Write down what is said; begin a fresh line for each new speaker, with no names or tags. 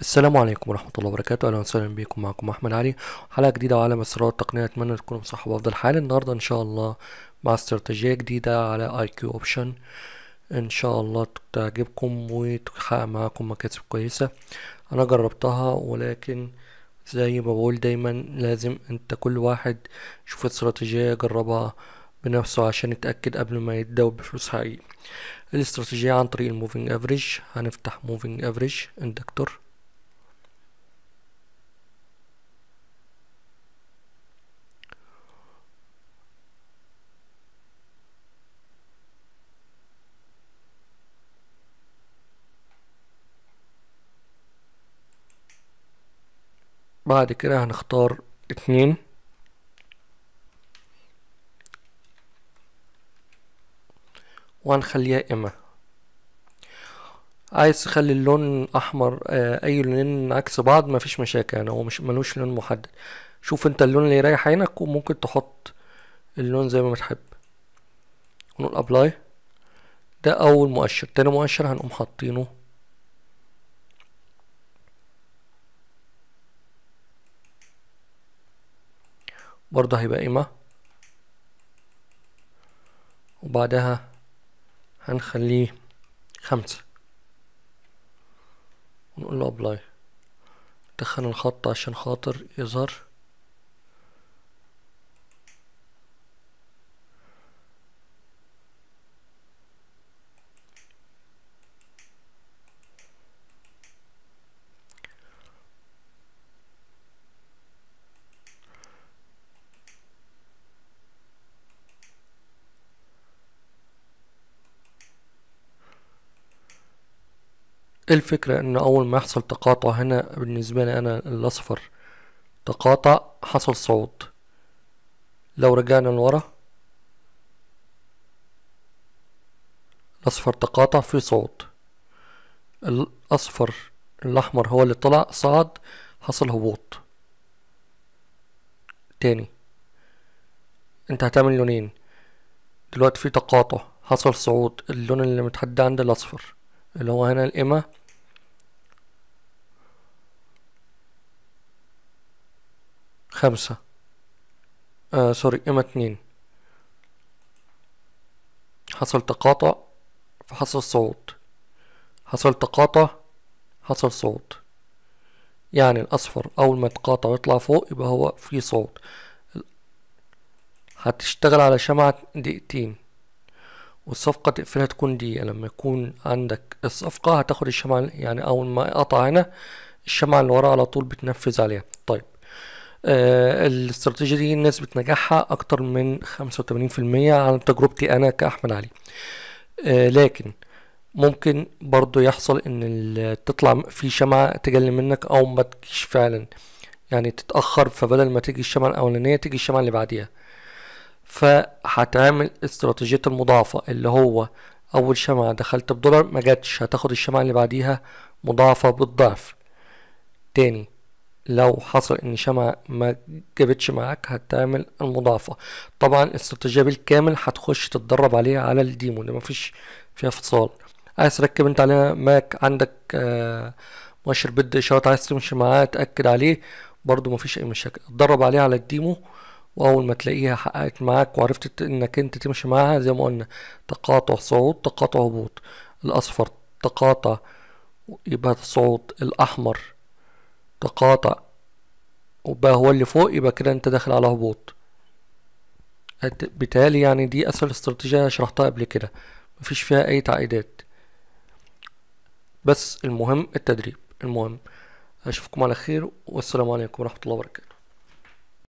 السلام عليكم ورحمة الله وبركاته أهلا وسهلا بكم معكم أحمد علي حلقة جديدة على أسرار التقنية أتمنى تكونوا بصحة وأفضل حال النهاردة إن شاء الله مع استراتيجية جديدة على أي كيو أوبشن إن شاء الله تعجبكم وتحقق معاكم مكاسب كويسة أنا جربتها ولكن زي ما بقول دايما لازم أنت كل واحد يشوف استراتيجية يجربها بنفسه عشان يتأكد قبل ما يتداول بفلوس حقيقية الاستراتيجية عن طريق الموفينج افريج هنفتح موفينج افريج اندكتور بعد كده هنختار اتنين وهنخليها إما عايز تخلي اللون احمر آه اي لونين عكس بعض مفيش مشاكل يعني هو مش ملوش لون محدد شوف انت اللون اللي يريح عينك وممكن تحط اللون زي ما بتحب ونقول ابلاي ده اول مؤشر تاني مؤشر هنقوم حاطينه برضه هيبقى قيمة وبعدها هنخليه خمسة ونقول له أبلاي دخل الخط عشان خاطر يظهر إيه الفكرة ان اول ما يحصل تقاطع هنا بالنسبة لي انا الاصفر تقاطع حصل صوت لو رجعنا لورا الاصفر تقاطع في صوت الاصفر الاحمر هو اللي طلع صعد حصل هبوط تاني انت هتعمل لونين دلوقتي في تقاطع حصل صعود اللون اللي متحدى عند الاصفر اللي هو هنا الإما خمسة آه سوري إما اتنين حصل تقاطع فحصل صوت حصل تقاطع حصل صوت يعني الأصفر أول ما يتقاطع ويطلع فوق يبقى هو في صوت هتشتغل على شمعة دقيقتين والصفقة تقفلها تكون دقيقة لما يكون عندك الصفقة هتاخد الشمعة يعني أول ما يقطع هنا الشمعة اللي ورا على طول بتنفذ عليها طيب آه، الاستراتيجية دي نسبة نجاحها أكتر من 85% على تجربتي أنا كأحمد علي آه، لكن ممكن برضو يحصل ان تطلع في شمعة تجل منك او ما تجيش فعلا يعني تتأخر فبدل ما تيجي الشمعة الاولانية تيجي الشمعة اللي بعديها فهتعمل استراتيجية المضاعفة اللي هو اول شمعة دخلت بدولار ما جاتش هتاخد الشمعة اللي بعديها مضاعفة بالضعف تاني لو حصل ان شمعة ما جابتش معاك هتعمل المضاعفة طبعا الاستراتيجية بالكامل هتخش تتدرب عليها على الديمو اللي مفيش فيها فصال عايز تركب انت عليها ماك عندك آه، مؤشر بدء اشارات عايز تمشي معاه تأكد عليه برضو مفيش اي مشاكل اتدرب عليها على الديمو واول ما تلاقيها حققت معاك وعرفت انك انت تمشي معاها زي ما قلنا تقاطع صعود تقاطع هبوط الاصفر تقاطع يبقى صعود الاحمر تقاطع وبقى هو اللي فوق يبقى كده انت داخل على هبوط بالتالي يعني دي اسهل استراتيجية شرحتها قبل كده مفيش فيها اي تعقيدات بس المهم التدريب المهم اشوفكم على خير والسلام عليكم ورحمة الله وبركاته